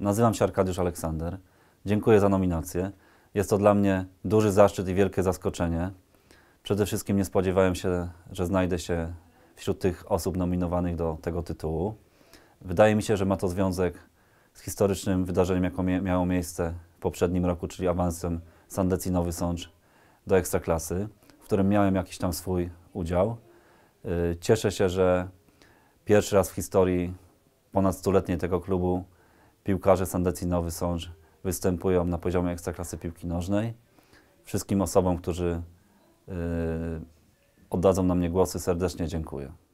Nazywam się Arkadiusz Aleksander. Dziękuję za nominację. Jest to dla mnie duży zaszczyt i wielkie zaskoczenie. Przede wszystkim nie spodziewałem się, że znajdę się wśród tych osób nominowanych do tego tytułu. Wydaje mi się, że ma to związek z historycznym wydarzeniem, jakie miało miejsce w poprzednim roku, czyli awansem Sandecji Nowy Sącz do Ekstraklasy, w którym miałem jakiś tam swój udział. Y, cieszę się, że pierwszy raz w historii ponad stuletniej tego klubu piłkarze Nowy Sąż występują na poziomie ekstraklasy piłki nożnej. Wszystkim osobom, którzy y, oddadzą na mnie głosy, serdecznie dziękuję.